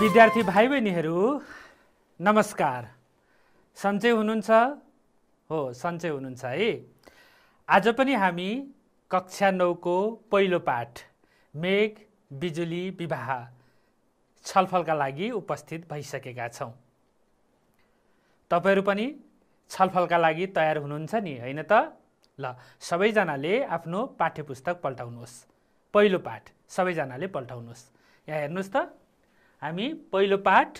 विद्यार्थी भाइ बहिनीहरू नमस्कार सन्चै हुनुहुन्छ हो सन्चै हुनुहुन्छ है आज पनि हामी कक्षा नौको पहिलो पाठ मेघ बिजुली विवाह छलफलका लागि उपस्थित भइसकेका छौँ तपाईँहरू पनि छलफलका लागि तयार हुनुहुन्छ नि होइन त ल सबैजनाले आफ्नो पाठ्यपुस्तक पल्टाउनुहोस् पहिलो पाठ सबैजनाले पल्टाउनुहोस् यहाँ हेर्नुहोस् त हामी पहिलो पाठ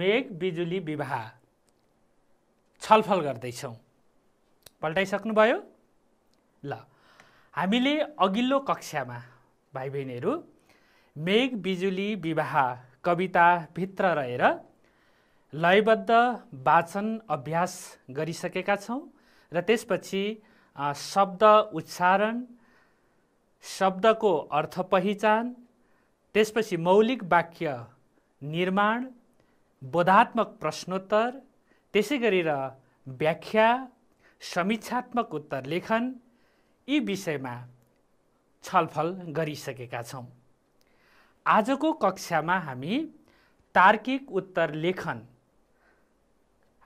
मेघ बिजुली विवाह छलफल गर्दैछौँ पल्टाइसक्नुभयो ल हामीले अघिल्लो कक्षामा भाइ बहिनीहरू मेघ बिजुली विवाह कविताभित्र रहेर लयबद्ध वाचन अभ्यास गरिसकेका छौँ र त्यसपछि शब्द उच्चारण शब्दको अर्थ पहिचान त्यसपछि मौलिक वाक्य निर्माण बोधात्मक प्रश्नोत्तर त्यसै गरेर व्याख्या समीक्षात्मक उत्तर लेखन यी विषयमा छलफल गरिसकेका छौँ आजको कक्षामा हामी तार्किक उत्तर लेखन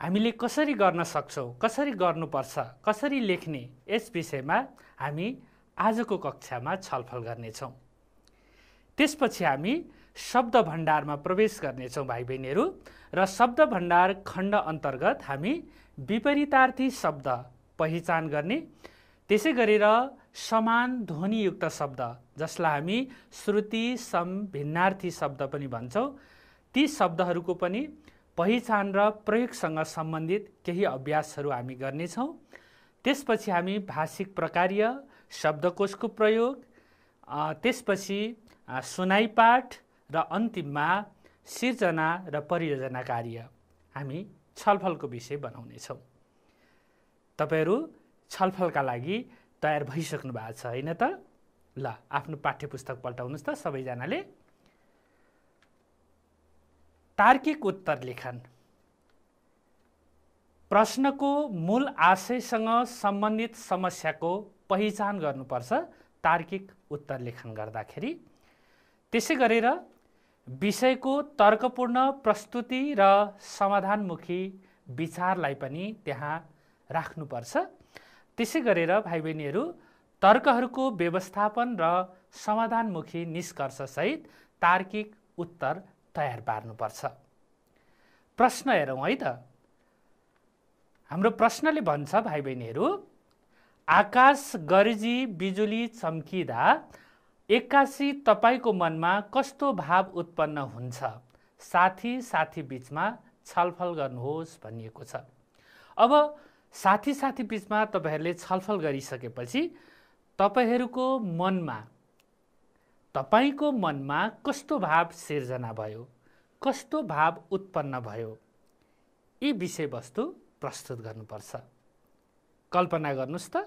हामीले कसरी गर्न सक्छौँ कसरी गर्नुपर्छ कसरी लेख्ने यस विषयमा हामी आजको कक्षामा छलफल गर्नेछौँ त्यसपछि हामी शब्द भण्डारमा प्रवेश गर्नेछौँ भाइ बहिनीहरू र शब्द भण्डार खण्ड अन्तर्गत हामी विपरीतार्थी शब्द पहिचान गर्ने त्यसै गरेर समान ध्वनियुक्त शब्द जसलाई हामी श्रुति सम भिन्नार्थी शब्द पनि भन्छौँ ती शब्दहरूको पनि पहिचान र प्रयोगसँग सम्बन्धित केही अभ्यासहरू हामी गर्नेछौँ त्यसपछि हामी भाषिक प्रकार्य शब्दकोशको प्रयोग त्यसपछि सुनाइपाठ र अन्तिममा सिर्जना र परियोजना कार्य हामी छलफलको विषय बनाउनेछौँ तपाईँहरू छलफलका लागि तयार भइसक्नु भएको छ होइन त ल आफ्नो पाठ्य पुस्तक पल्टाउनुहोस् त सबैजनाले तार्किक उत्तर लेखन प्रश्नको मूल आशयसँग सम्बन्धित समस्याको पहिचान गर्नुपर्छ तार्किक उत्तर लेखन गर्दाखेरि त्यसै गरेर विषयको तर्कपूर्ण प्रस्तुति र समाधानमुखी विचारलाई पनि त्यहाँ राख्नुपर्छ त्यसै गरेर भाइ बहिनीहरू तर्कहरूको व्यवस्थापन र समाधानमुखी निष्कर्षसहित तार्किक उत्तर तयार पार्नुपर्छ प्रश्न हेरौँ है त हाम्रो प्रश्नले भन्छ भाइ बहिनीहरू आकाश गर्जी बिजुली चम्किँदा एक्कासी तपाईँको मनमा कस्तो भाव उत्पन्न हुन्छ साथी साथी बिचमा छलफल गर्नुहोस् भनिएको छ अब साथी साथी बिचमा तपाईँहरूले छलफल गरिसकेपछि तपाईँहरूको मनमा तपाईँको मनमा कस्तो भाव सिर्जना भयो कस्तो भाव उत्पन्न भयो यी विषयवस्तु प्रस्तुत गर्नुपर्छ कल्पना गर्नुहोस् त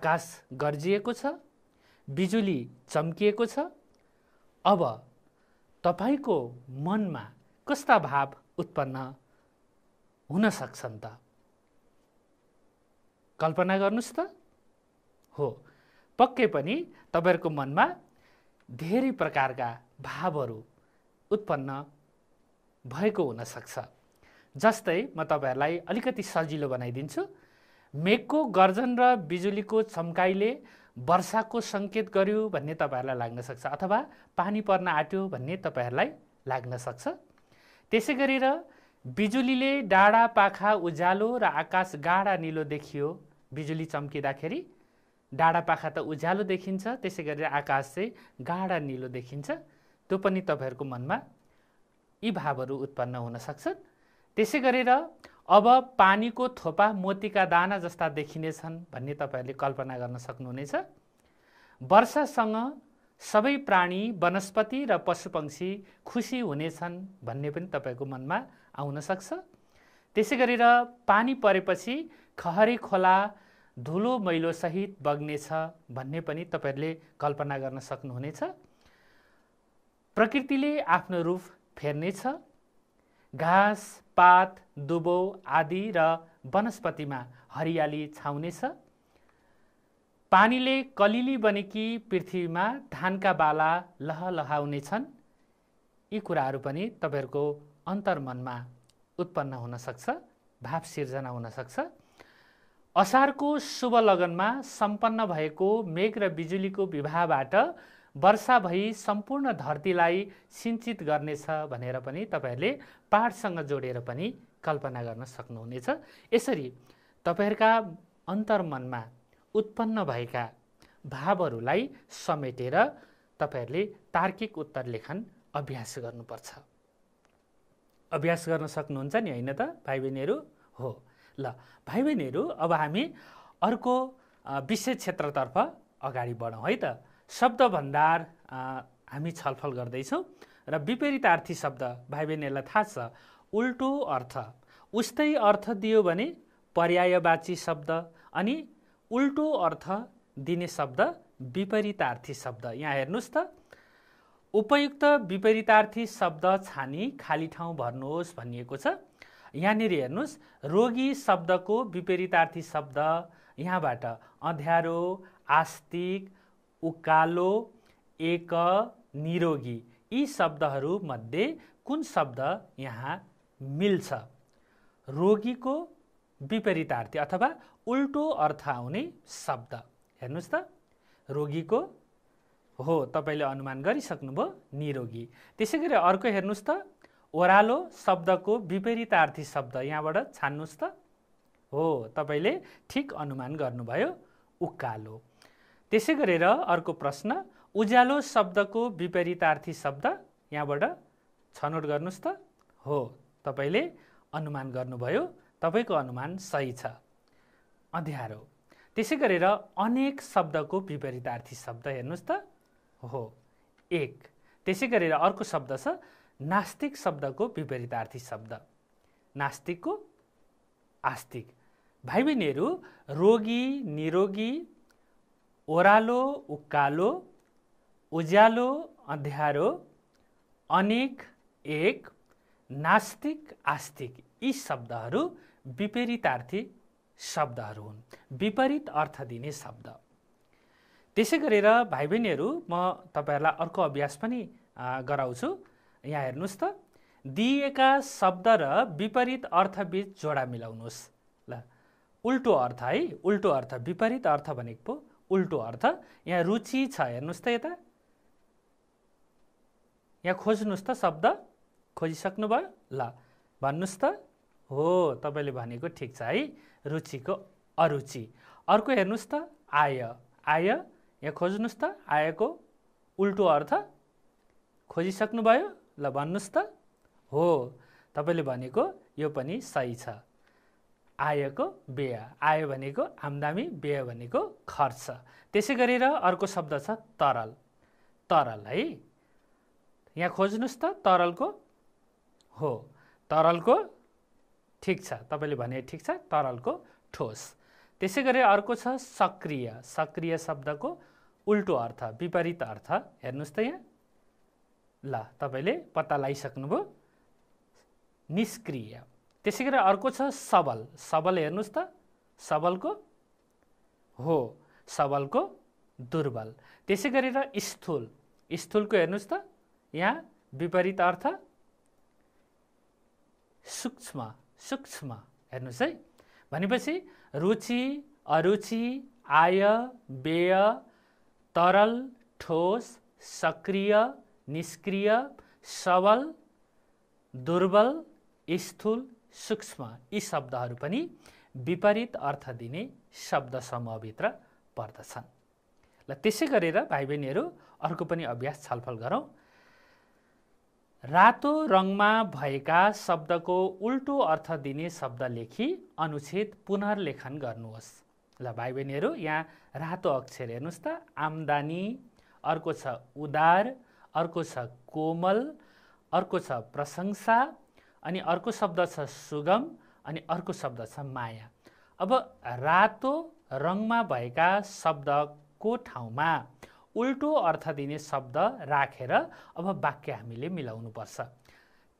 आकाश गर्जिएको छ बिजुली चम्किएको छ अब तपाईँको मनमा कस्ता भाव उत्पन्न हुन सक्छन् त कल्पना गर्नुहोस् त हो पक्कै पनि तपाईँहरूको मनमा धेरै प्रकारका भावहरू उत्पन्न भएको हुनसक्छ जस्तै म तपाईँहरूलाई अलिकति सजिलो बनाइदिन्छु मेघको गर्जन र बिजुलीको चम्काइले वर्षाको सङ्केत गर्यो भन्ने तपाईँहरूलाई लाग्न सक्छ अथवा पानी पर्न आँट्यो भन्ने तपाईँहरूलाई लाग्न सक्छ त्यसै गरेर बिजुलीले डाँडा पाखा उज्यालो र आकाश गाढा निलो देखियो बिजुली चम्किँदाखेरि डाँडा पाखा त उज्यालो देखिन्छ त्यसै गरेर आकाश चाहिँ गाढा निलो देखिन्छ त्यो पनि तपाईँहरूको मनमा यी भावहरू उत्पन्न हुन त्यसै गरेर अब पानीको थोपा मोतीका दाना जस्ता देखिनेछन् भन्ने तपाईँहरूले कल्पना गर्न सक्नुहुनेछ वर्षासँग सबै प्राणी वनस्पति र पशुपक्षी खुसी हुनेछन् भन्ने पनि तपाईँको मनमा आउन सक्छ त्यसै गरेर पानी परेपछि खहरी खोला धुलो मैलोसहित बग्नेछ भन्ने पनि तपाईँहरूले कल्पना गर्न सक्नुहुनेछ प्रकृतिले आफ्नो रूप फेर्नेछ घाँस पात दुबो आदि र वनस्पतिमा हरियाली छाउनेछ पानीले कलिली बनेकी पृथ्वीमा धानका बाला लहलहाउनेछन् यी कुराहरू पनि तपाईँहरूको अन्तर्मनमा उत्पन्न हुनसक्छ भाव सिर्जना हुनसक्छ असारको शुभ लगनमा सम्पन्न भएको मेघ र बिजुलीको विवाहबाट वर्षा भई सम्पूर्ण धरतीलाई सिन्चित गर्नेछ भनेर पनि तपाईँहरूले पाहाडसँग जोडेर पनि कल्पना गर्न सक्नुहुनेछ यसरी तपाईँहरूका अन्तर्मनमा उत्पन्न भएका भावहरूलाई समेटेर तपाईँहरूले तार्किक उत्तर लेखन अभ्यास गर्नुपर्छ अभ्यास गर्न सक्नुहुन्छ नि होइन त भाइ बहिनीहरू हो ल भाइ बहिनीहरू अब हामी अर्को विशेष क्षेत्रतर्फ अगाडि बढौँ है त शब्द भण्डार हामी छलफल गर्दैछौँ र विपरीतार्थी शब्द भाइ बहिनीहरूलाई थाहा छ उल्टो अर्थ उस्तै अर्थ दियो भने पर्यायवाची शब्द अनि उल्टो अर्थ दिने शब्द विपरीतार्थी शब्द यहाँ हेर्नुहोस् त उपयुक्त विपरीतार्थी शब्द छानी खाली ठाउँ भर्नुहोस् भनिएको छ यहाँनिर हेर्नुहोस् रोगी शब्दको विपरीतार्थी शब्द यहाँबाट अँध्यारो आस्तिक उकालो एक निरोगी यी शब्दहरूमध्ये कुन शब्द यहाँ मिल्छ रोगीको विपरीतार्थी अथवा उल्टो अर्थ आउने शब्द हेर्नुहोस् त रोगीको हो तपाईँले अनुमान गरिसक्नुभयो निरोगी त्यसै गरी अर्को हेर्नुहोस् त ओह्रालो शब्दको विपरीतार्थी शब्द यहाँबाट छान्नुहोस् त हो तपाईँले ठिक अनुमान गर्नुभयो उकालो त्यसै गरेर अर्को प्रश्न उज्यालो शब्दको विपरीतार्थी शब्द यहाँबाट छनौट गर्नुहोस् त हो तपाईँले अनुमान गर्नुभयो तपाईँको अनुमान सही छ अँध्यारो त्यसै गरेर अनेक शब्दको विपरीतार्थी शब्द हेर्नुहोस् त हो एक त्यसै गरेर अर्को शब्द छ नास्तिक शब्दको विपरीतार्थी शब्द नास्तिकको आस्तिक भाइ बहिनीहरू रोगी निरोगी ओह्रालो उकालो उज्यालो अँध्यारो अनेक एक नास्तिक आस्तिक यी शब्दहरू विपरीतार्थी शब्दहरू हुन् विपरीत अर्थ दिने शब्द त्यसै गरेर भाइ बहिनीहरू म तपाईँहरूलाई अर्को अभ्यास पनि गराउँछु यहाँ हेर्नुहोस् त दिइएका शब्द र विपरीत अर्थबीच जोडा मिलाउनुहोस् ल उल्टो अर्थ है उल्टो अर्थ विपरीत अर्थ भनेको पो उल्टो अर्थ यहाँ रुचि छ हेर्नुहोस् त यता यहाँ खोज्नुहोस् त शब्द भयो ल भन्नुहोस् त हो तपाईँले भनेको ठिक छ है रुचिको अरुचि अर्को हेर्नुहोस् त आय आय यहाँ खोज्नुहोस् त आयको उल्टो अर्थ खोजिसक्नुभयो ल भन्नुहोस् त हो तपाईँले भनेको यो पनि सही छ आयको व्यय आय भनेको आम्दामी व्यय भनेको खर्च त्यसै गरेर अर्को शब्द छ तरल तरल है यहाँ खोज्नुहोस् त तरलको हो तरलको ठिक छ तपाईँले भने ठिक छ तरलको ठोस त्यसै गरी अर्को छ सक्रिय सक्रिय शब्दको उल्टो अर्थ विपरीत अर्थ हेर्नुहोस् त यहाँ ल तपाईँले पत्ता लगाइसक्नुभयो निष्क्रिय त्यसै गरी अर्को छ सबल सबल हेर्नुहोस् त सबलको हो सबलको दुर्बल त्यसै गरेर स्थूल स्थूलको हेर्नुहोस् त यहाँ विपरीत अर्थ सूक्ष्म सूक्ष्म हेर्नुहोस् है भनेपछि रुचि अरुचि आय व्यय तरल ठोस सक्रिय निष्क्रिय सबल दुर्बल स्थूल सूक्ष्म यी शब्दहरू पनि विपरीत अर्थ दिने शब्द समूहभित्र पर्दछन् ल त्यसै गरेर भाइ बहिनीहरू अर्को पनि अभ्यास छलफल गरौँ रातो रङमा भएका शब्दको उल्टो अर्थ दिने शब्द लेखी अनुच्छेद पुनर्लेखन गर्नुहोस् ल भाइ बहिनीहरू यहाँ रातो अक्षर हेर्नुहोस् त आम्दानी अर्को छ उदार अर्को छ कोमल अर्को छ प्रशंसा अनि अर्को शब्द छ सुगम अनि अर्को शब्द छ माया अब रातो रङमा भएका शब्दको ठाउँमा उल्टो अर्थ दिने शब्द राखेर अब वाक्य हामीले मिलाउनुपर्छ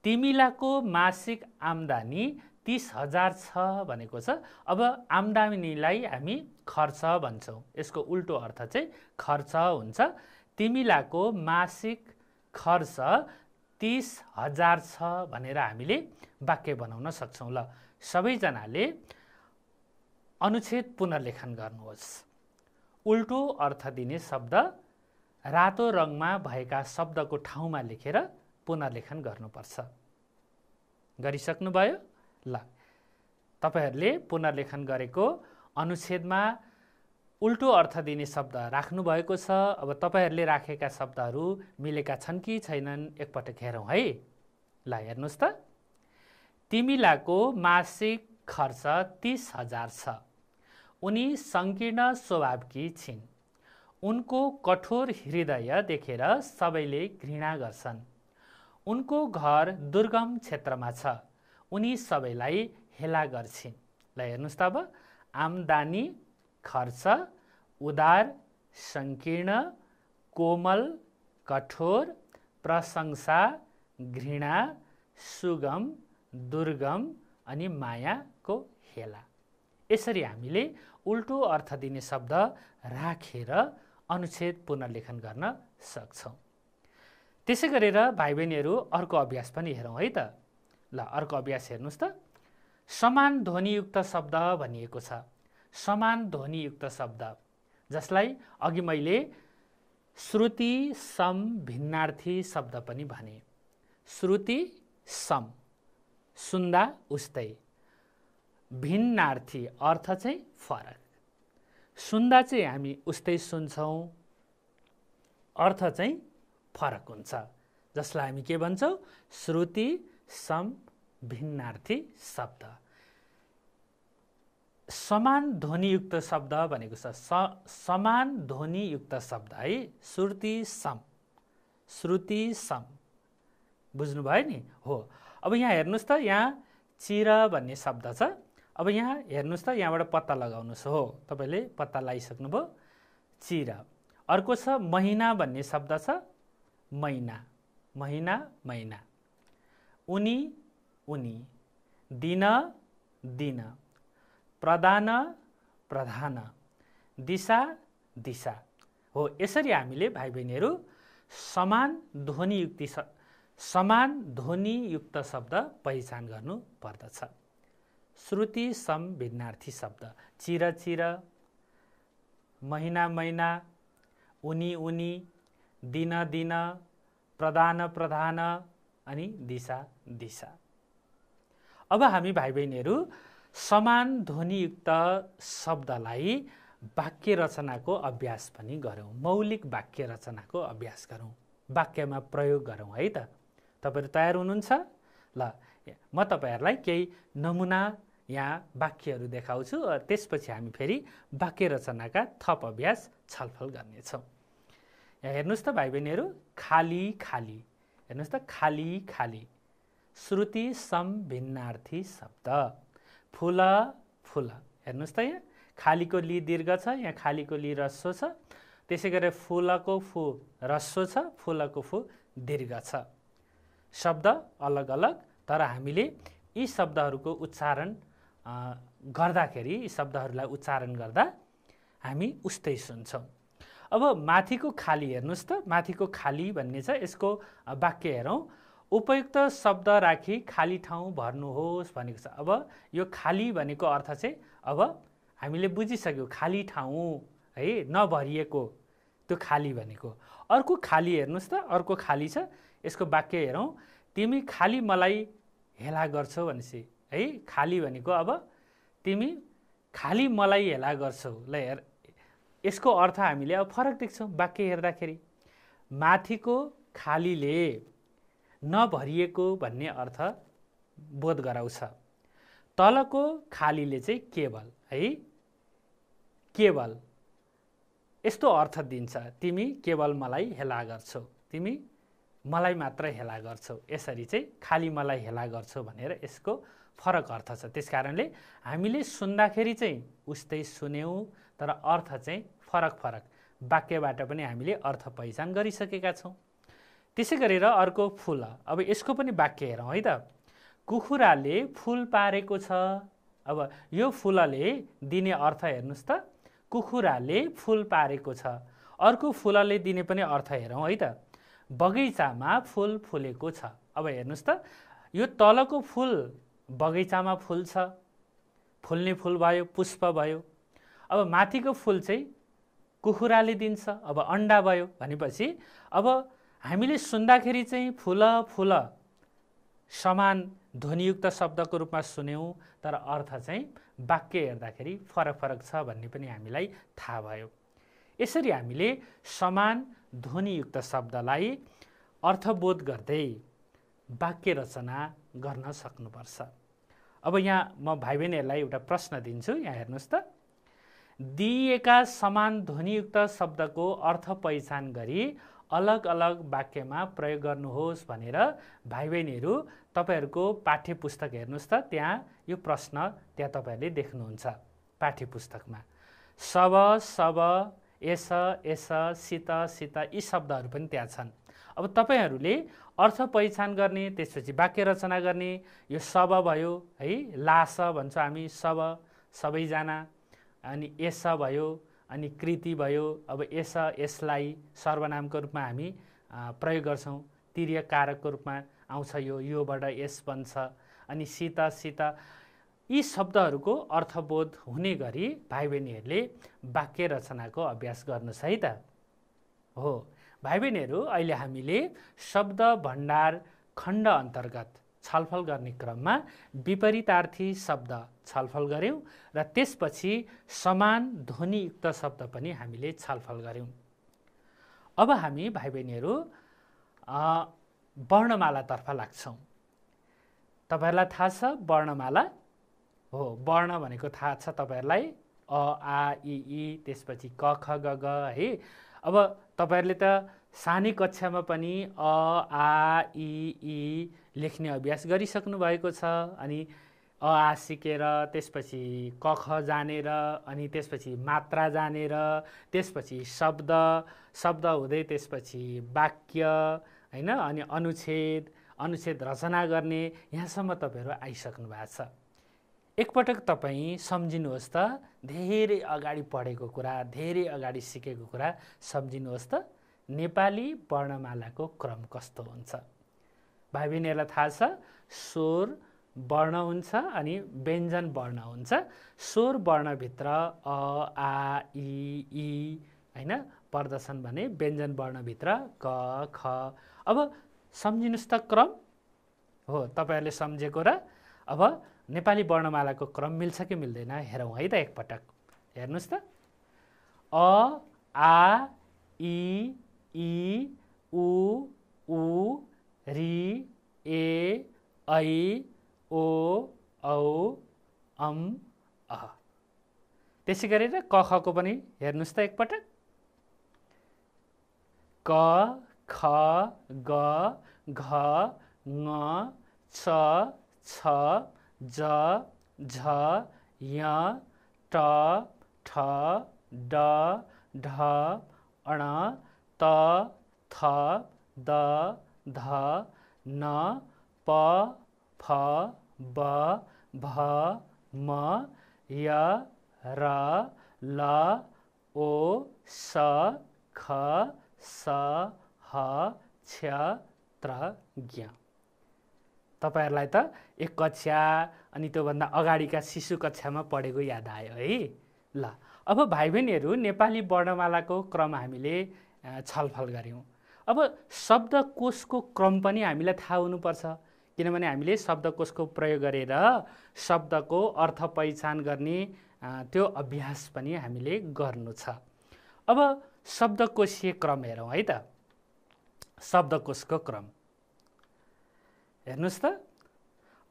तिमीलाको मासिक आम्दानी तिस हजार छ भनेको छ अब आम्दानीलाई हामी खर्च भन्छौँ यसको उल्टो अर्थ चाहिँ खर्च हुन्छ तिमीलाको मासिक खर्च तिस हजार छ भनेर हामीले वाक्य बनाउन सक्छौँ ल सबैजनाले अनुच्छेद पुनर्लेखन गर्नुहोस् उल्टो अर्थ दिने शब्द रातो रङमा भएका शब्दको ठाउँमा लेखेर पुनर्लेखन गर्नुपर्छ गरिसक्नुभयो ल तपाईँहरूले पुनर्लेखन गरेको अनुच्छेदमा उल्टो अर्थ दिने शब्द राख्नुभएको छ अब तपाईँहरूले राखेका शब्दहरू मिलेका छन् कि छैनन् एकपटक हेरौँ है ल हेर्नुहोस् त तिमीलाको मासिक खर्च तिस हजार छ उनी सङ्कीर्ण स्वभावकी छिन् उनको कठोर हृदय देखेर सबैले घृणा गर्छन् उनको घर दुर्गम क्षेत्रमा छ उनी सबैलाई हेला गर्छिन् ल हेर्नुहोस् त अब आमदानी खर्च उदार सङ्कीर्ण कोमल कठोर प्रशंसा घृणा सुगम दुर्गम अनि मायाको हेला यसरी हामीले उल्टो अर्थ दिने शब्द राखेर अनुच्छेद पुनर्लेखन गर्न सक्छौँ त्यसै गरेर भाइ बहिनीहरू अर्को अभ्यास पनि हेरौँ है त ल अर्को अभ्यास हेर्नुहोस् त समान ध्वनियुक्त शब्द भनिएको छ समान ध्वनियुक्त शब्द जसलाई अघि मैले श्रुति सम भिन्नार्थी शब्द पनि भने श्रुति सम सुन्दा उस्तै भिन्नार्थी अर्थ चाहिँ फरक सुन्दा चाहिँ हामी उस्तै सुन्छौँ अर्थ चाहिँ फरक हुन्छ जसलाई हामी के भन्छौँ श्रुति सम भिन्नार्थी शब्द समान ध्वनियुक्त शब्द भनेको छ स समान ध्वनियुक्त शब्द है श्रुति सम श्रुति सम बुझ्नुभयो नि हो अब यहाँ हेर्नुहोस् त यहाँ चिर भन्ने शब्द छ अब यहाँ हेर्नुहोस् त यहाँबाट पत्ता लगाउनुहोस् हो तपाईँले पत्ता लगाइसक्नुभयो चिर अर्को छ महिना भन्ने शब्द छ महिना महिना महिना उनी उनी दिन दिन प्रधान प्रधान दिशा दिशा हो यसरी हामीले भाइ बहिनीहरू समान ध्वनियुक्ति स समान ध्वनियुक्त शब्द पहिचान गर्नु पर्दछ श्रुति सम भिन्नार्थी शब्द चिर चिर महिना महिना उनी उनी दिन दिन प्रधान प्रधान अनि दिशा दिशा अब हामी भाइ बहिनीहरू समान ध्वनियुक्त शब्दलाई वाक्य रचनाको अभ्यास पनि गरौँ मौलिक वाक्य रचनाको अभ्यास गरौँ वाक्यमा प्रयोग गरौँ है त तपाईँहरू तयार हुनुहुन्छ ल म तपाईँहरूलाई केही नमुना यहाँ वाक्यहरू देखाउँछु त्यसपछि हामी फेरि वाक्य रचनाका थप अभ्यास छलफल गर्नेछौँ यहाँ हेर्नुहोस् त भाइ बहिनीहरू खाली खाली हेर्नुहोस् त खाली खाली श्रुति सम भिन्नार्थी शब्द फुल फुल हेर्नुहोस् त यहाँ खालीको लि दीर्घ छ यहाँ खालीको लि रस्व छ त्यसै गरेर फुलको फु रस्व छ फुलको फु दीर्घ छ शब्द अलग अलग तर हामीले यी शब्दहरूको उच्चारण गर्दाखेरि यी शब्दहरूलाई उच्चारण गर्दा हामी उस्तै सुन्छौँ अब माथिको खाली हेर्नुहोस् त माथिको खाली भन्ने छ यसको वाक्य हेरौँ उपयुक्त शब्द राखी खाली ठाउँ भर्नुहोस् भनेको छ अब यो खाली भनेको अर्थ चाहिँ अब हामीले बुझिसक्यौँ खाली ठाउँ है नभरिएको त्यो खाली भनेको अर्को खाली हेर्नुहोस् त अर्को खाली छ यसको वाक्य हेरौँ तिमी खाली मलाई हेला गर्छौ भनेपछि है खाली भनेको अब तिमी खाली मलाई हेला गर्छौ ल हेर यसको अर्थ हामीले अब फरक देख्छौँ वाक्य हेर्दाखेरि माथिको खालीले नभरिएको भन्ने अर्थ बोध गराउँछ तलको खालीले चाहिँ केवल है केवल यस्तो अर्थ दिन्छ तिमी केवल मलाई हेला गर्छौ तिमी मलाई मात्र हेला गर्छौ यसरी चाहिँ खाली मलाई हेला गर्छौ भनेर यसको फरक अर्थ छ त्यस कारणले हामीले सुन्दाखेरि चाहिँ उस्तै सुन्यौँ तर अर्थ चाहिँ फरक फरक वाक्यबाट पनि हामीले अर्थ पहिचान गरिसकेका छौँ त्यसै गरेर अर्को फुल अब यसको पनि वाक्य हेरौँ है त कुखुराले फुल पारेको छ अब यो फुलले दिने अर्थ हेर्नुहोस् त कुखुराले फुल पारेको छ अर्को फुलले दिने पनि अर्थ हेरौँ है त बगैँचामा फुल फुलेको छ अब हेर्नुहोस् त यो तलको फुल बगैँचामा फुल छ फुल्ने फुल भयो पुष्प भयो अब माथिको फुल चाहिँ कुखुराले दिन्छ अब अन्डा भयो भनेपछि अब हामीले सुन्दाखेरि चाहिँ फुल फुल समान ध्वनियुक्त शब्दको रूपमा सुन्यौँ तर अर्थ चाहिँ वाक्य हेर्दाखेरि फरक फरक छ भन्ने पनि हामीलाई थाहा भयो यसरी हामीले समान ध्वनियुक्त शब्दलाई अर्थबोध गर्दै वाक्य रचना गर्न सक्नुपर्छ अब यहाँ म भाइ बहिनीहरूलाई एउटा प्रश्न दिन्छु यहाँ हेर्नुहोस् त दिइएका समान ध्वनियुक्त शब्दको अर्थ पहिचान गरी अलग अलग वाक्यमा प्रयोग गर्नुहोस् भनेर भाइ बहिनीहरू तपाईँहरूको पाठ्य पुस्तक हेर्नुहोस् त त्यहाँ यो प्रश्न त्यहाँ तपाईँहरूले देख्नुहुन्छ पाठ्य पुस्तकमा सब सब एस एस सित सित यी शब्दहरू पनि त्यहाँ छन् अब तपाईँहरूले अर्थ पहिचान गर्ने त्यसपछि वाक्य रचना गर्ने यो सब भयो है लास भन्छौँ हामी सब सबैजना अनि एस भयो अनि कृति भयो अब यस यसलाई सर्वनामको रूपमा हामी प्रयोग गर्छौँ तिर्य कारकको रूपमा आउँछ यो योबाट यस बन्छ अनि सीता सीता यी शब्दहरूको अर्थबोध हुने गरी भाइ बहिनीहरूले वाक्य रचनाको अभ्यास गर्नुहोस् है त हो भाइ बहिनीहरू अहिले हामीले शब्द भण्डार खण्ड अन्तर्गत छलफल गर्ने क्रममा विपरीतार्थी शब्द छलफल गऱ्यौँ र त्यसपछि समान ध्वनियुक्त शब्द पनि हामीले छलफल गऱ्यौँ अब हामी भाइ बहिनीहरू वर्णमालातर्फ लाग्छौँ तपाईँहरूलाई थाहा छ वर्णमाला हो वर्ण भनेको थाहा छ तपाईँहरूलाई अ आ इ इ त्यसपछि क ख ग ग है अब तपाईँहरूले त सानै कक्षामा पनि अ आ इ इ लेख्ने अभ्यास गरिसक्नु भएको छ अनि आ सिकेर त्यसपछि कख जानेर अनि त्यसपछि मात्रा जानेर त्यसपछि शब्द शब्द हुँदै त्यसपछि वाक्य होइन अनि अनुच्छेद अनुच्छेद रचना गर्ने यहाँसम्म तपाईँहरू आइसक्नु भएको छ एकपटक तपाईँ सम्झिनुहोस् त धेरै अगाडि पढेको कुरा धेरै अगाडि सिकेको कुरा सम्झिनुहोस् त नेपाली वर्णमालाको क्रम कस्तो हुन्छ भाइ बहिनीहरूलाई थाहा छ स्वर वर्ण हुन्छ अनि व्यञ्जन वर्ण हुन्छ स्वर वर्णभित्र अ आ इ ई होइन पर्दछन् भने व्यञ्जन वर्णभित्र क ख अब सम्झिनुहोस् त क्रम हो तपाईँहरूले सम्झेको र अब नेपाली वर्णमालाको क्रम मिल्छ कि मिल्दैन हेरौँ है त एकपटक हेर्नुहोस् त अ आ इ ई उ ऊ रि ए ऐ ओ औ अम अह त्यसै गरेर क खको पनि हेर्नुहोस् त एकपटक क ख ग घ ङ छ छ ज झ य ट ठ ड ढ अण त थ द ध न प फ ब भ म य र ल ओ स ख स ह छ त्र ज्ञ तपाईँहरूलाई त एक कक्षा अनि त्योभन्दा अगाडिका शिशु कक्षामा पढेको याद आयो है ल अब भाइ बहिनीहरू नेपाली वर्णमालाको क्रम हामीले छलफल गऱ्यौँ अब शब्दकोशको क्रम पनि हामीलाई थाहा हुनुपर्छ किनभने हामीले शब्दकोशको प्रयोग गरेर शब्दको अर्थ पहिचान गर्ने त्यो अभ्यास पनि हामीले गर्नु छ अब शब्दकोशीय क्रम हेरौँ है त शब्दकोशको क्रम हेर्नुहोस् त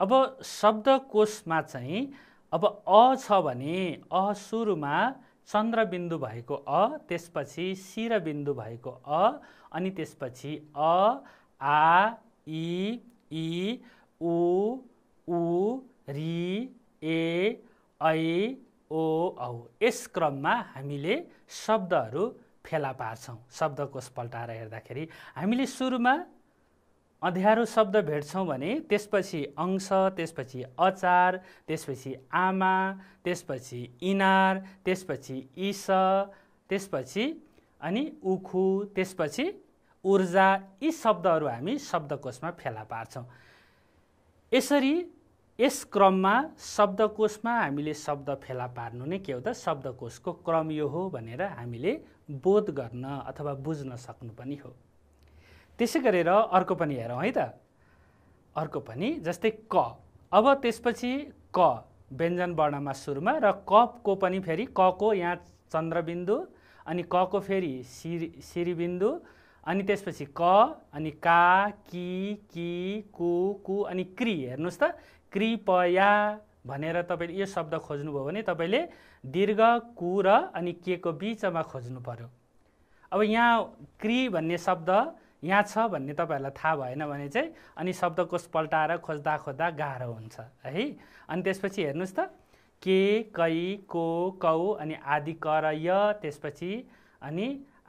अब शब्दकोशमा चाहिँ अब अ छ भने अ सुरुमा चन्द्रबिन्दु भएको अ त्यसपछि शिरबिन्दु भएको अ अनि त्यसपछि अ आ इ इ उ उ रि ए ऐ ओ औ यस क्रममा हामीले शब्दहरू फेला पार्छौँ शब्दकोश पल्टाएर हेर्दाखेरि हामीले सुरुमा अँध्यारो शब्द भेट्छौँ भने त्यसपछि अंश त्यसपछि अचार त्यसपछि आमा त्यसपछि इनार त्यसपछि इस त्यसपछि अनि उखु त्यसपछि ऊर्जा यी शब्दहरू हामी शब्दकोशमा फेला पार्छौँ यसरी यस क्रममा शब्दकोशमा हामीले शब्द फेला पार्नु नै के हो त शब्दकोशको क्रम यो हो भनेर हामीले बोध गर्न अथवा बुझ्न सक्नु पनि हो त्यसै गरेर अर्को पनि हेरौँ है त अर्को पनि जस्तै क अब त्यसपछि क व्यञ्जन वर्णमा सुरुमा र कको पनि फेरि क को यहाँ चन्द्रबिन्दु अनि कको को फेरि सिरी सिरिबिन्दु अनि त्यसपछि क अनि का कि कि कु कु अनि क्रि हेर्नुहोस् त कृपया भनेर तपाईँले यो शब्द खोज्नुभयो भने तपाईँले दीर्घ कु र अनि के को बिचमा खोज्नु पर्यो अब यहाँ क्रि भन्ने शब्द यहाँ छ भन्ने तपाईँहरूलाई थाहा भएन भने चाहिँ अनि शब्दकोश पल्टाएर खोज्दा खोज्दा गाह्रो हुन्छ है अनि त्यसपछि हेर्नुहोस् त के कै को कौ अनि आदि कर य त्यसपछि अनि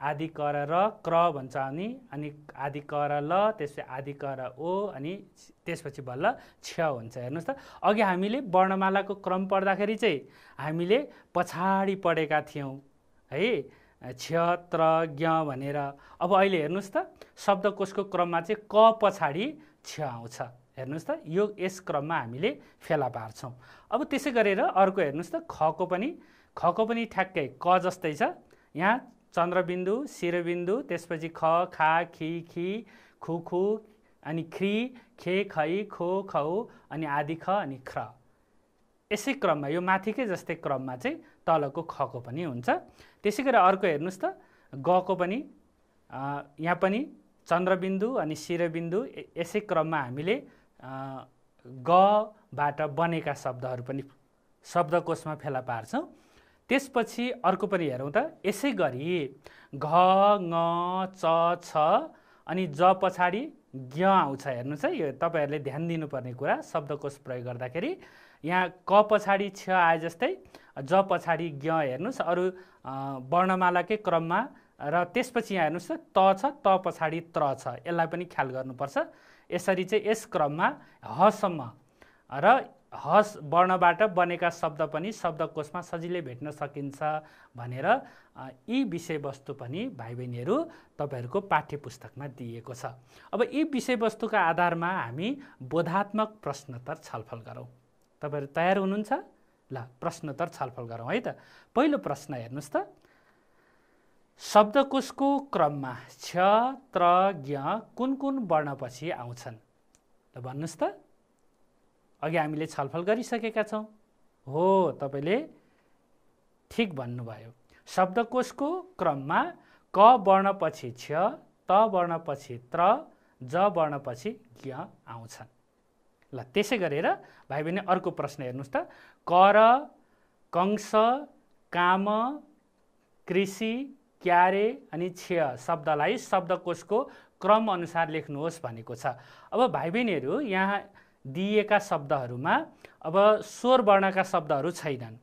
आदि कर र क्र भन्छ अनि अनि आदि कर ल त्यसपछि आदि कर ओ अनि त्यसपछि बल्ल छ हुन्छ हेर्नुहोस् त अघि हामीले वर्णमालाको क्रम पढ्दाखेरि चाहिँ हामीले पछाडि पढेका थियौँ है छ त्र ज्ञ भनेर अब अहिले हेर्नुहोस् त शब्दकोशको क्रममा चाहिँ क पछाडि क्ष आउँछ हेर्नुहोस् त यो यस क्रममा हामीले फेला पार्छौँ अब त्यसै गरेर अर्को हेर्नुहोस् त खको पनि खको पनि ठ्याक्कै क जस्तै छ यहाँ चन्द्रबिन्दु शिरबिन्दु त्यसपछि ख खा खि खि खु खु अनि ख्री खे खै खो खौ अनि आदि ख अनि ख्र यसै क्रममा यो माथिकै जस्तै क्रममा चाहिँ तलको खको पनि हुन्छ त्यसै गरी अर्को हेर्नुहोस् त गको पनि यहाँ पनि चन्द्रबिन्दु अनि शिरबिन्दु यसै क्रममा हामीले गबाट बनेका शब्दहरू पनि शब्दकोशमा फेला पार्छौँ त्यसपछि अर्को पनि हेरौँ त यसै गरी घ ङ च छ अनि ज पछाडि ज्ञ आउँछ हेर्नुहोस् है यो तपाईँहरूले ध्यान दिनुपर्ने कुरा शब्दकोश प्रयोग गर्दाखेरि यहाँ क पछाडि छ आए जस्तै ज पछाडि ज्ञ हेर्नुहोस् अरू वर्णमालाकै क्रममा र त्यसपछि यहाँ हेर्नुहोस् त त छ त पछाडि त्र छ यसलाई पनि ख्याल गर्नुपर्छ यसरी चाहिँ यस क्रममा हसम्म र हस वर्णबाट बनेका शब्द पनि शब्दकोशमा सजिलै भेट्न सकिन्छ भनेर यी विषयवस्तु पनि भाइ बहिनीहरू तपाईँहरूको पाठ्य पुस्तकमा दिएको छ अब यी विषयवस्तुका आधारमा हामी बोधात्मक प्रश्नोत्तर छलफल गरौँ तपाईँहरू तयार हुनुहुन्छ ल प्रश्नोत्तर छलफल गरौँ है त पहिलो प्रश्न हेर्नुहोस् त शब्दकोशको क्रममा क्ष त्र ज्ञ कुन कुन वर्णपछि आउँछन् ल भन्नुहोस् त अघि हामीले छलफल गरिसकेका छौँ हो तपाईँले ठिक भन्नुभयो शब्दकोशको क्रममा क वर्णपछि क्ष त वर्णपछि त्र ज वर्णपछि ज्ञ आउँछन् ल त्यसै गरेर भाइ बहिनी अर्को प्रश्न हेर्नुहोस् त कर कंस काम कृषि क्यारे अनि क्षय शब्दलाई शब्दकोशको क्रमअनुसार लेख्नुहोस् भनेको छ अब भाइ बहिनीहरू यहाँ दिएका शब्दहरूमा अब स्वर वर्णका शब्दहरू छैनन्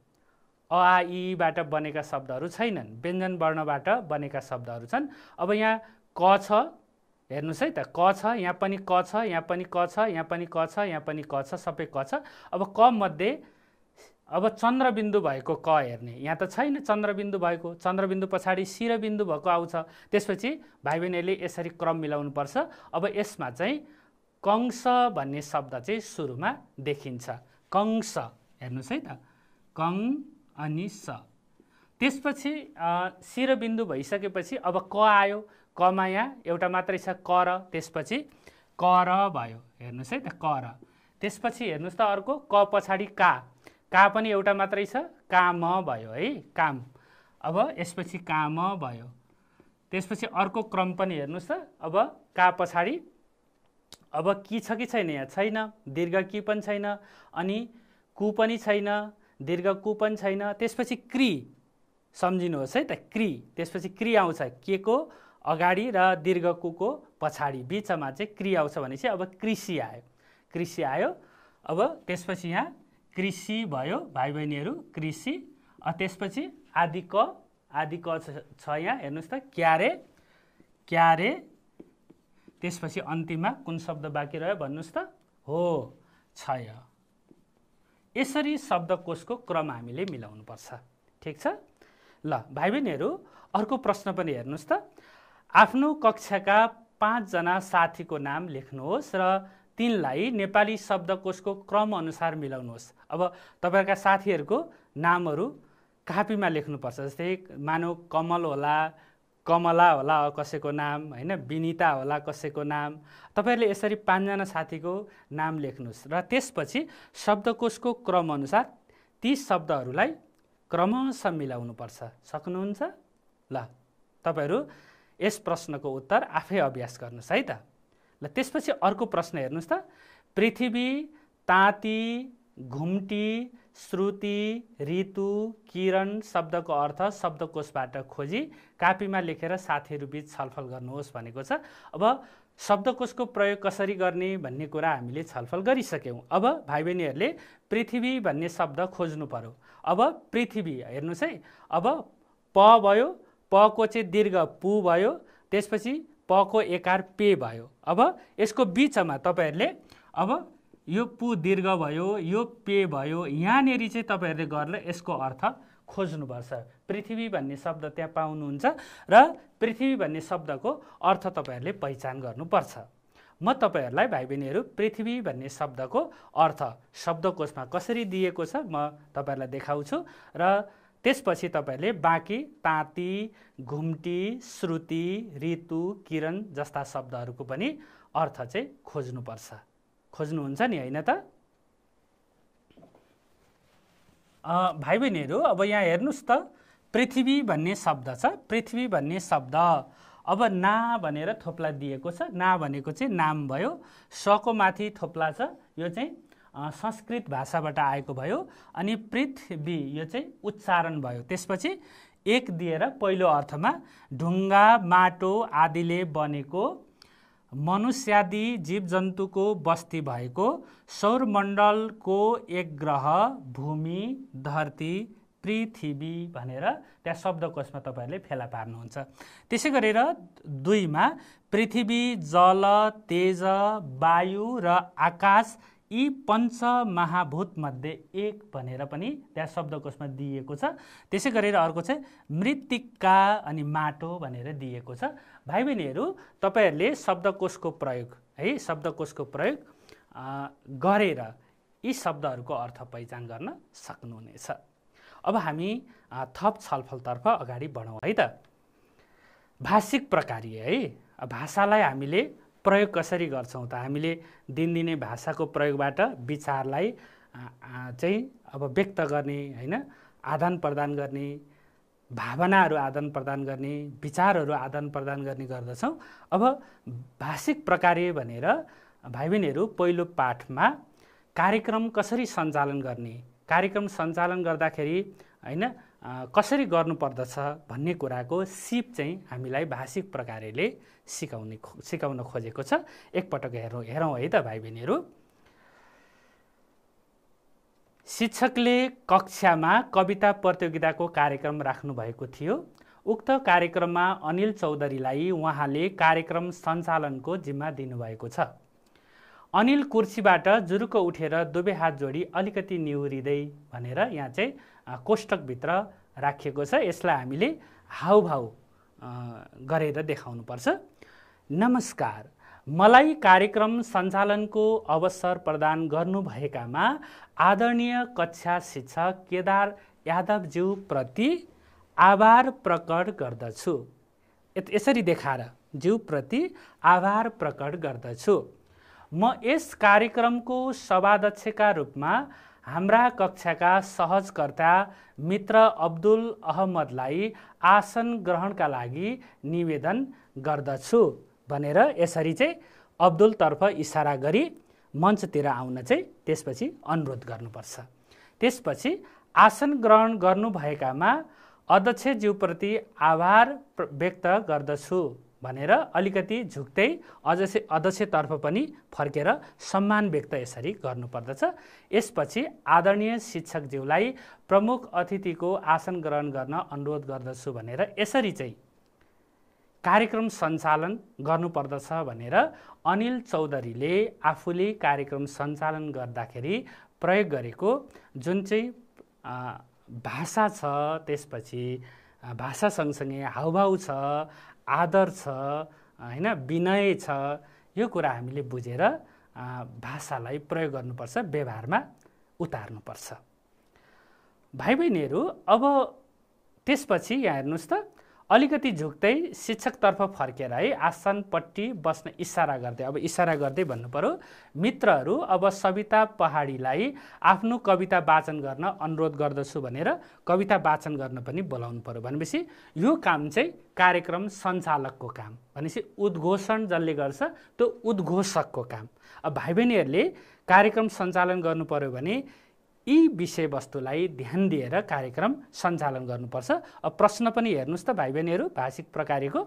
अआईबाट बनेका शब्दहरू छैनन् व्यञ्जन वर्णबाट बनेका शब्दहरू छन् अब यहाँ क छ हेर्नुहोस् है त क छ यहाँ पनि क छ यहाँ पनि क छ यहाँ पनि क छ यहाँ पनि क छ सबै क छ अब क मध्ये अब चन्द्रबिन्दु भएको क हेर्ने यहाँ त छैन चन्द्रबिन्दु भएको चन्द्रबिन्दु पछाडि शिरबिन्दु भएको आउँछ त्यसपछि भाइ बहिनीहरूले यसरी क्रम मिलाउनुपर्छ अब यसमा चाहिँ कंस भन्ने शब्द चाहिँ सुरुमा देखिन्छ कंस हेर्नुहोस् है त कङ अनि स त्यसपछि शिरबिन्दु भइसकेपछि अब क आयो कमा यहाँ एउटा मात्रै छ क र त्यसपछि क र भयो हेर्नुहोस् है त क र त्यसपछि हेर्नुहोस् त अर्को क पछाडि का का पनि एउटा मात्रै छ काम भयो है काम अब यसपछि काम भयो त्यसपछि अर्को क्रम पनि हेर्नुहोस् त अब का पछाडि अब कि छ कि छैन यहाँ छैन दीर्घ कि पनि छैन अनि कु पनि छैन दीर्घ कु पनि छैन त्यसपछि क्रि सम्झिनुहोस् है त क्रि त्यसपछि क्रि आउँछ के को अगाडि र दीर्घ कुको पछाडि बिचमा चाहिँ क्रि आउँछ भनेपछि अब कृषि आयो कृषि आयो अब त्यसपछि यहाँ कृषि भयो भाइ बहिनीहरू कृषि त्यसपछि आदि क आदि क छ यहाँ हेर्नुहोस् त क्यारे क्यारे त्यसपछि अन्तिममा कुन शब्द बाँकी रह्यो भन्नुहोस् त हो छय यसरी शब्दकोशको क्रम हामीले मिलाउनुपर्छ ठिक छ ल भाइ बहिनीहरू अर्को प्रश्न पनि हेर्नुहोस् त आफ्नो कक्षाका पाँचजना साथीको नाम लेख्नुहोस् र तिनलाई नेपाली शब्दकोशको अनुसार मिलाउनुहोस् अब तपाईँका साथीहरूको नामहरू कापीमा लेख्नुपर्छ जस्तै मानव कमल होला कमला होला कसैको नाम होइन विनिता होला कसैको नाम तपाईँहरूले यसरी पाँचजना साथीको नाम लेख्नुहोस् र त्यसपछि शब्दकोशको क्रमअनुसार ती शब्दहरूलाई क्रमशः मिलाउनुपर्छ सक्नुहुन्छ ल तपाईँहरू यस प्रश्नको उत्तर आफै अभ्यास गर्नुहोस् है त ल त्यसपछि अर्को प्रश्न हेर्नुहोस् त पृथ्वी ताती घुम्टी श्रुति ऋतु किरण शब्दको अर्थ शब्दकोशबाट खोजी कापीमा लेखेर बिच छलफल गर्नुहोस् भनेको छ अब शब्दकोशको प्रयोग कसरी गर्ने भन्ने कुरा हामीले छलफल गरिसक्यौँ अब भाइ बहिनीहरूले पृथ्वी भन्ने शब्द खोज्नु पऱ्यो अब पृथ्वी हेर्नुहोस् है अब प भयो पको चाहिँ दीर्घ पु भयो त्यसपछि पको एकार पे भयो अब यसको बिचमा तपाईँहरूले अब यो पु दीर्घ भयो यो पे भयो यहाँनेरि चाहिँ तपाईँहरूले गरेर यसको अर्थ खोज्नुपर्छ पृथ्वी भन्ने शब्द त्यहाँ पाउनुहुन्छ र पृथ्वी भन्ने शब्दको अर्थ तपाईँहरूले पहिचान गर्नुपर्छ म तपाईँहरूलाई भाइ बहिनीहरू पृथ्वी भन्ने शब्दको अर्थ शब्दकोशमा कसरी दिएको छ म तपाईँहरूलाई देखाउँछु र त्यसपछि तपाईँहरूले बाँकी ताती घुम्टी श्रुति ऋतु किरण जस्ता शब्दहरूको पनि अर्थ चाहिँ खोज्नुपर्छ खोज्नुहुन्छ नि होइन त भाइ बहिनीहरू अब यहाँ हेर्नुहोस् त पृथ्वी भन्ने शब्द छ पृथ्वी भन्ने शब्द अब ना भनेर थोप्ला दिएको छ ना भनेको चाहिँ नाम भयो सको माथि थोप्ला छ यो चाहिँ संस्कृत भाषाबाट आएको भयो अनि पृथ्वी यो चाहिँ उच्चारण भयो त्यसपछि एक दिएर पहिलो अर्थमा ढुङ्गा माटो आदिले बनेको मनुष्यादि जीवजन्तुको बस्ती भएको सौरमण्डलको एक ग्रह भूमि धरती पृथ्वी भनेर त्यहाँ शब्दकोशमा तपाईँहरूले फेला पार्नुहुन्छ त्यसै गरेर दुईमा पृथ्वी जल तेज वायु र आकाश यी पञ्च महाभूतमध्ये एक भनेर पनि त्यहाँ शब्दकोशमा दिइएको छ त्यसै गरेर अर्को चाहिँ मृत्तिका अनि माटो भनेर दिएको छ भाइ बहिनीहरू तपाईँहरूले शब्दकोशको प्रयोग है शब्दकोशको प्रयोग गरेर यी शब्दहरूको अर्थ पहिचान गर्न सक्नुहुनेछ अब हामी थप छलफलतर्फ अगाडि बढौँ है त भाषिक प्रकारीय है भाषालाई हामीले प्रयोग कसरी गर्छौँ त हामीले दिनदिनै भाषाको प्रयोगबाट विचारलाई चाहिँ अब व्यक्त गर्ने होइन आदान प्रदान गर्ने भावनाहरू आदान प्रदान गर्ने विचारहरू आदान प्रदान गर्ने गर्दछौँ अब भाषिक प्रकारे भनेर भाइ बहिनीहरू पहिलो पाठमा कार्यक्रम कसरी सञ्चालन गर्ने कार्यक्रम सञ्चालन गर्दाखेरि होइन कसरी गर्नुपर्दछ भन्ने कुराको सिप चाहिँ हामीलाई भाषिक प्रकारले सिकाउने सिकाउन खोजेको छ एकपटक हेरौँ हेरौँ है त भाइ बहिनीहरू शिक्षकले कक्षामा कविता प्रतियोगिताको कार्यक्रम राख्नुभएको थियो उक्त कार्यक्रममा अनिल चौधरीलाई उहाँले कार्यक्रम सञ्चालनको जिम्मा दिनुभएको छ अनिल कुर्सीबाट जुरुक उठेर दुवै हात जोडी अलिकति निहुरिँदै भनेर यहाँ चाहिँ कोष्टकभित्र राखिएको छ यसलाई हामीले हाउभाउ गरेर देखाउनुपर्छ नमस्कार मलाई कार्यक्रम सञ्चालनको अवसर प्रदान गर्नुभएकामा आदरणीय कक्षा शिक्षक केदार प्रति आभार प्रकट गर्दछु यसरी देखाएर ज्यूप्रति आभार प्रकट गर्दछु म यस कार्यक्रमको सभाध्यक्षका रूपमा हाम्रा कक्षाका सहजकर्ता मित्र अब्दुल अहमदलाई आसन ग्रहणका लागि निवेदन गर्दछु भनेर यसरी चाहिँ अब्दुलतर्फ इसारा गरी मञ्चतिर आउन चाहिँ त्यसपछि अनुरोध गर्नुपर्छ त्यसपछि आसन ग्रहण गर्नुभएकामा अध्यक्षज्यूप्रति आभार व्यक्त गर्दछु भनेर अलिकति झुक्दै अध्यक्ष अध्यक्षतर्फ पनि फर्केर सम्मान व्यक्त यसरी गर्नुपर्दछ यसपछि आदरणीय शिक्षकज्यूलाई प्रमुख अतिथिको आसन ग्रहण गर्न अनुरोध गर्दछु भनेर यसरी चाहिँ कार्यक्रम सञ्चालन गर्नुपर्दछ भनेर अनिल चौधरीले आफूले कार्यक्रम सञ्चालन गर्दाखेरि प्रयोग गरेको जुन चाहिँ भाषा छ त्यसपछि भाषा सँगसँगै हाउभाउ छ आदर छ होइन विनय छ यो कुरा हामीले बुझेर भाषालाई प्रयोग गर्नुपर्छ व्यवहारमा उतार्नुपर्छ भाइ बहिनीहरू अब त्यसपछि यहाँ हेर्नुहोस् त अलिकति झुक्दै शिक्षकतर्फ फर्केर है आसनपट्टि बस्न इसारा गर्दै अब इसारा गर्दै भन्नु पऱ्यो मित्रहरू अब सविता पहाडीलाई आफ्नो कविता वाचन गर्न अनुरोध गर्दछु भनेर कविता वाचन गर्न पनि बोलाउनु पऱ्यो भनेपछि यो काम चाहिँ कार्यक्रम सञ्चालकको काम भनेपछि उद्घोषण जसले गर्छ त्यो उद्घोषकको काम अब भाइ बहिनीहरूले कार्यक्रम सञ्चालन गर्नु पऱ्यो भने यी विषयवस्तुलाई ध्यान दिएर कार्यक्रम सञ्चालन गर्नुपर्छ अब प्रश्न पनि हेर्नुहोस् त भाइ बहिनीहरू भाषिक प्रकारको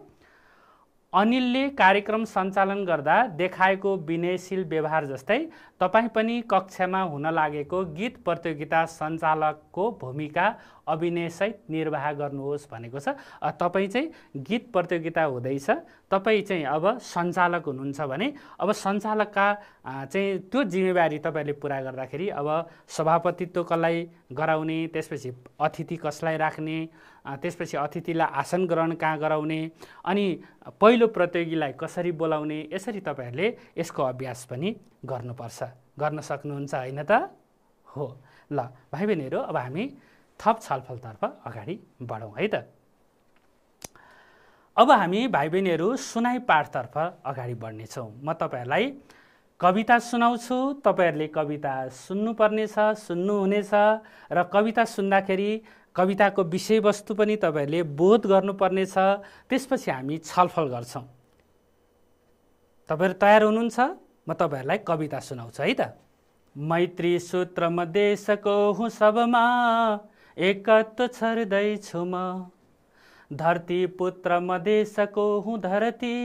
अनिलले कार्यक्रम सञ्चालन गर्दा देखाएको विनयशील व्यवहार जस्तै तपाईँ पनि कक्षामा हुन लागेको गीत प्रतियोगिता सञ्चालकको भूमिका अभिनयसहित निर्वाह गर्नुहोस् भनेको छ तपाईँ चाहिँ गीत प्रतियोगिता हुँदैछ तपाईँ चाहिँ अब सञ्चालक हुनुहुन्छ भने अब सञ्चालकका चाहिँ त्यो जिम्मेवारी तपाईँले पुरा गर्दाखेरि अब सभापतित्व कसलाई गराउने त्यसपछि अतिथि कसलाई राख्ने त्यसपछि अतिथिलाई आसन ग्रहण कहाँ गराउने अनि पहिलो प्रतियोगीलाई कसरी बोलाउने यसरी तपाईँहरूले यसको अभ्यास पनि गर्नुपर्छ गर्न सक्नुहुन्छ होइन त हो ल भाइ बहिनीहरू अब हामी थप छलफलतर्फ अगाडि बढौँ है त अब हामी भाइ बहिनीहरू सुनाइ पाठतर्फ अगाडि बढ्नेछौँ म तपाईँहरूलाई कविता सुनाउँछु तपाईँहरूले कविता सुन्नुपर्नेछ सुन्नुहुनेछ र कविता सुन्दाखेरि कविताको विषयवस्तु पनि तपाईँहरूले बोध गर्नुपर्नेछ त्यसपछि हामी छलफल गर्छौँ तपाईँहरू तयार हुनुहुन्छ म तपाईँहरूलाई कविता सुनाउँछु है त मैत्री सूत्र म देशको हुँ सबमा एकत्व छर्दैछु म धरती पुत्र म देशको हुँ धरती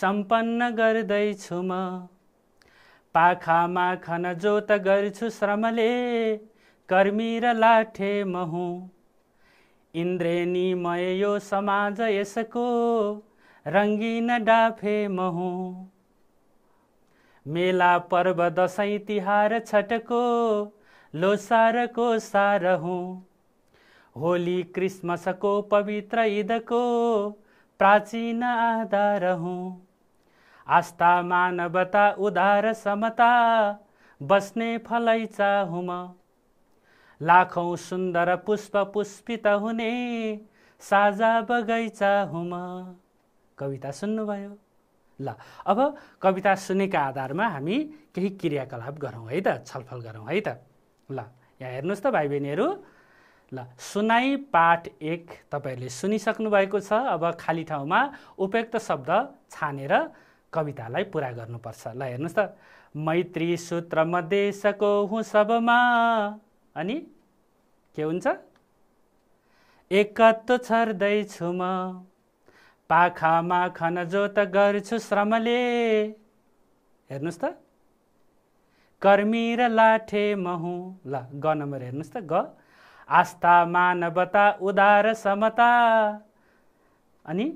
सम्पन्न गर्दैछु म पाखामा खन जोत गर्छु श्रमले कर्मी र लाठे महु इन्द्रेणीमय यो समाज यसको रङ्गिन डाफे महु मेला पर्व दसैँ तिहार छटको लोसारको सार हुँ होली क्रिसमसको पवित्र इदको, प्राचीन आधार हुँ आस्था मानवता उदार समता बस्ने फलैचा हुँ लाखौँ सुन्दर पुष्प पुष्पित हुने साझा बगैँचा हुम कविता सुन्नुभयो ल अब कविता सुनेका आधारमा हामी केही क्रियाकलाप गरौँ है त छलफल गरौँ है त ल यहाँ हेर्नुहोस् त भाइ बहिनीहरू ल सुनाइ पाठ एक तपाईँहरूले सुनिसक्नु भएको छ अब खाली ठाउँमा उपयुक्त शब्द छानेर कवितालाई पुरा गर्नुपर्छ ल हेर्नुहोस् त मैत्री सूत्र मधेसको हुँ सबमा अनि के हुन्छ एकत्व छर्दैछु म पाखामा खनजोत गर्छु श्रमले हेर्नुहोस् त कर्मी र लाठे महु हुँ ल ग नम्बर हेर्नुहोस् त ग आस्था मानवता उदार समता अनि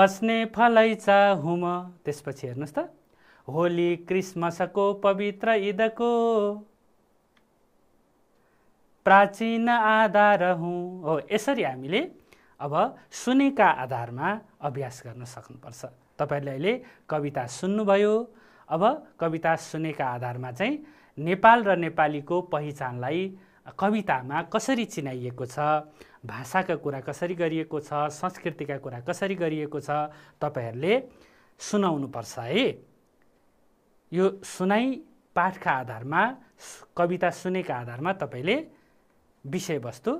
बस्ने फलैचा हुँ म त्यसपछि हेर्नुहोस् त होली क्रिसमसको पवित्र इदको प्राचीन आधार हुँ हो यसरी हामीले अब सुनेका आधारमा अभ्यास गर्न सक्नुपर्छ तपाईँहरूले अहिले कविता सुन्नुभयो अब कविता सुनेका आधारमा चाहिँ नेपाल र नेपालीको पहिचानलाई कवितामा कसरी चिनाइएको छ भाषाका कुरा कसरी गरिएको छ संस्कृतिका कुरा कसरी गरिएको छ तपाईँहरूले सुनाउनुपर्छ है यो सुनाइ पाठका आधारमा कविता सुनेका आधारमा तपाईँले विषयवस्तु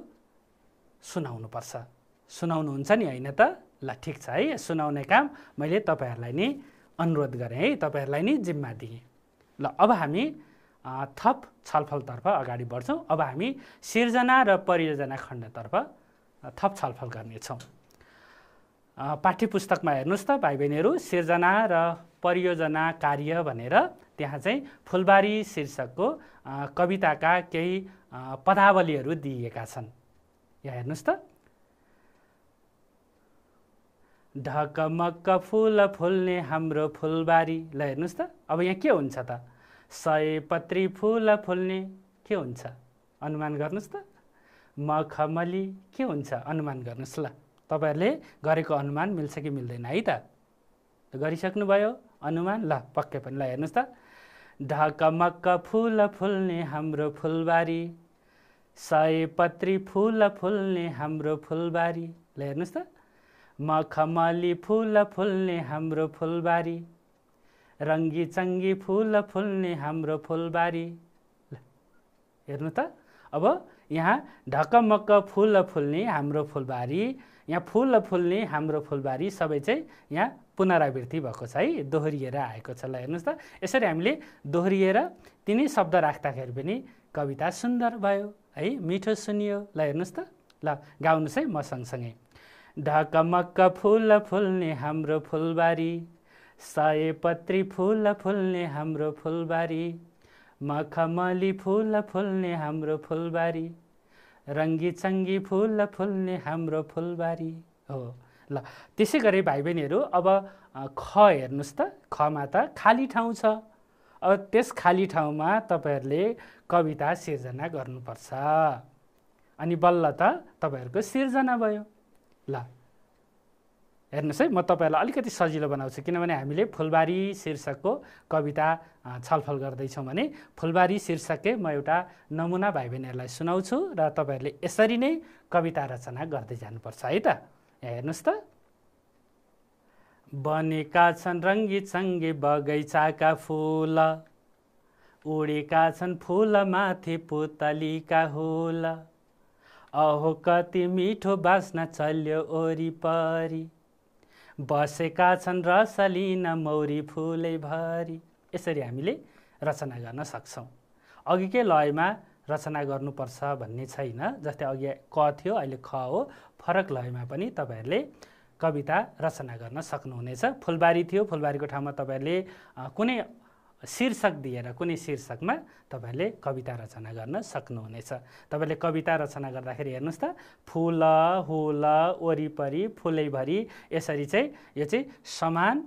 सुनाउनुपर्छ सुनाउनुहुन्छ नि होइन त ल ठिक छ है सुनाउने काम मैले तपाईँहरूलाई नै अनुरोध गरेँ है तपाईँहरूलाई नै जिम्मा दिएँ ल अब हामी थप छलफलतर्फ अगाडि बढ्छौँ अब हामी सिर्जना र परियोजना खण्डतर्फ थप छलफल गर्नेछौँ पाठ्य पुस्तकमा हेर्नुहोस् त भाइ बहिनीहरू सिर्जना र परियोजना कार्य भनेर त्यहाँ चाहिँ फुलबारी शीर्षकको कविताका केही पदावलीहरू दिइएका छन् यहाँ हेर्नुहोस् त ढकमक्क फुल फुल्ने हाम्रो फुलबारी ल हेर्नुहोस् त अब यहाँ के हुन्छ त सयपत्री फुल फुल्ने के हुन्छ अनुमान गर्नुहोस् त मखमली के हुन्छ अनुमान गर्नुहोस् ल तपाईँहरूले गरेको अनुमान मिल्छ कि मिल्दैन है त गरिसक्नुभयो अनुमान ल पक्कै पनि ल हेर्नुहोस् त ढकमक्क फुल फुल्ने हाम्रो फुलबारी सयपत्री फुल फुल्ने हाम्रो फुलबारी ल हेर्नुहोस् त मखमली फुल फुल्ने हाम्रो फुलबारी रङ्गी चङ्गी फुल फुल्ने हाम्रो फुलबारी हेर्नु त अब यहाँ ढकमक्क फुल फुल्ने हाम्रो फुलबारी यहाँ फुल फुल्ने हाम्रो फुलबारी सबै चाहिँ यहाँ पुनरावृत्ति भएको छ है दोहोरिएर आएको छ ल हेर्नुहोस् त यसरी हामीले दोहोरिएर तिनै शब्द राख्दाखेरि पनि कविता सुन्दर भयो है मिठो सुनियो ल हेर्नुहोस् त ल गाउनुहोस् है म सँगसँगै ढकमक्क फुल फुल्ने हाम्रो फुलबारी सयपत्री फुल फुल्ने हाम्रो फुलबारी मखमली फुल फुल्ने हाम्रो फुलबारी रङ्गी चङ्गी फुल फुल्ने हाम्रो फुलबारी हो ल त्यसै गरी भाइ बहिनीहरू अब ख हेर्नुहोस् त खमा त खाली ठाउँ छ अब त्यस खाली ठाउँमा तपाईँहरूले कविता सिर्जना गर्नुपर्छ अनि बल्ल त तपाईँहरूको सिर्जना भयो ल हेर्नुहोस् है म तपाईँहरूलाई अलिकति सजिलो बनाउँछु किनभने हामीले फुलबारी शीर्षकको कविता छलफल गर्दैछौँ भने फुलबारी शीर्षकै म एउटा नमुना भाइ बहिनीहरूलाई सुनाउँछु र तपाईँहरूले यसरी नै कविता रचना गर्दै जानुपर्छ है त हेर्नुहोस् त बनेका छन् रङ्गी चङ्गी बगैँचाका फुल उडेका छन् फुल माथि पुतलीका होल अहो कति मिठो बाँच्न चल्यो वरिपरि बसेका छन् रसलिन मौरी भरी यसरी हामीले रचना गर्न सक्छौँ अघिकै लयमा रचना गर्नुपर्छ भन्ने छैन जस्तै अघि क थियो अहिले ख हो फरक लयमा पनि तपाईँहरूले कविता रचना गर्न सक्नुहुनेछ फुलबारी थियो फुलबारीको ठाउँमा तपाईँहरूले कुनै शीर्षक दिएर कुनै शीर्षकमा तपाईँहरूले कविता रचना गर्न सक्नुहुनेछ तपाईँले कविता रचना गर्दाखेरि हेर्नुहोस् त फुल हुल वरिपरि फुलैभरि यसरी चाहिँ यो चाहिँ समान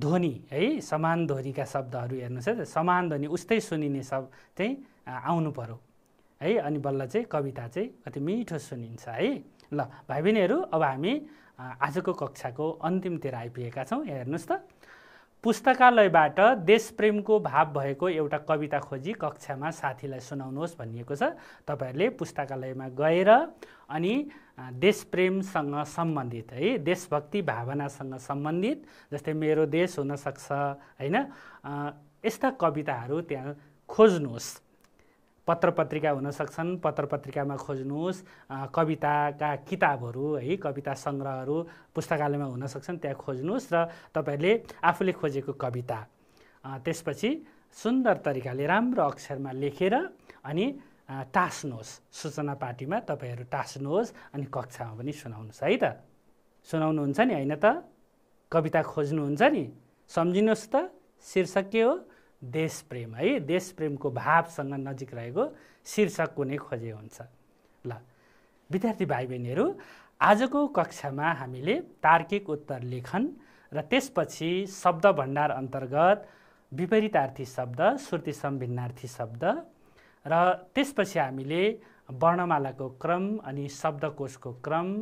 ध्वनि है समान ध्वनिका शब्दहरू हेर्नुहोस् है समान ध्वनि उस्तै सुनिने शब्द चाहिँ आउनु पऱ्यो है अनि बल्ल चाहिँ कविता चाहिँ अति मिठो सुनिन्छ है ल भाइ बहिनीहरू अब हामी आजको कक्षाको अन्तिमतिर आइपुगेका छौँ हेर्नुहोस् त पुस्तकालयबाट देशप्रेमको भाव भएको एउटा कविता खोजी कक्षामा साथीलाई सुनाउनुहोस् भनिएको छ तपाईँहरूले पुस्तकालयमा गएर अनि देशप्रेमसँग सम्बन्धित है देशभक्ति भावनासँग सम्बन्धित जस्तै मेरो देश हुनसक्छ होइन यस्ता कविताहरू त्यहाँ खोज्नुहोस् पत्र पत्रिका हुनसक्छन् पत्र पत्रिकामा खोज्नुहोस् कविताका किताबहरू है कविता सङ्ग्रहहरू पुस्तकालयमा हुन हुनसक्छन् त्यहाँ खोज्नुहोस् र तपाईँहरूले आफूले खोजेको कविता त्यसपछि सुन्दर तरिकाले राम्रो अक्षरमा लेखेर अनि टास्नुहोस् सूचना पार्टीमा तपाईँहरू टास्नुहोस् अनि कक्षामा पनि सुनाउनुहोस् है त सुनाउनुहुन्छ नि होइन त कविता खोज्नुहुन्छ नि सम्झिनुहोस् त शीर्षक के हो देशप्रेम है देशप्रेमको भावसँग नजिक रहेको शीर्षक कुनै खोजे हुन्छ ल विद्यार्थी भाइ बहिनीहरू आजको कक्षामा हामीले तार्किक उत्तर लेखन र त्यसपछि शब्द भण्डार अन्तर्गत विपरीतार्थी शब्द श्रुति सम्भिन्नार्थी शब्द र त्यसपछि हामीले वर्णमालाको क्रम अनि शब्दकोशको क्रम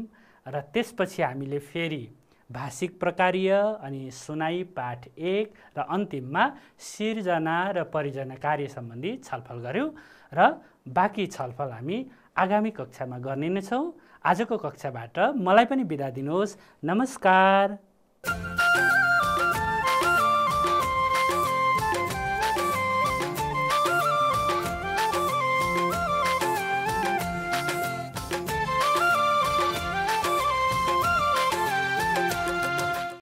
र त्यसपछि हामीले फेरि भाषिक प्रकारीय अनि सुनाइ पाठ एक र अन्तिममा सिर्जना र परिजना कार्य सम्बन्धी छलफल गऱ्यौँ र बाँकी छलफल हामी आगामी कक्षामा गर्ने नै छौँ आजको कक्षाबाट मलाई पनि बिदा दिनुहोस् नमस्कार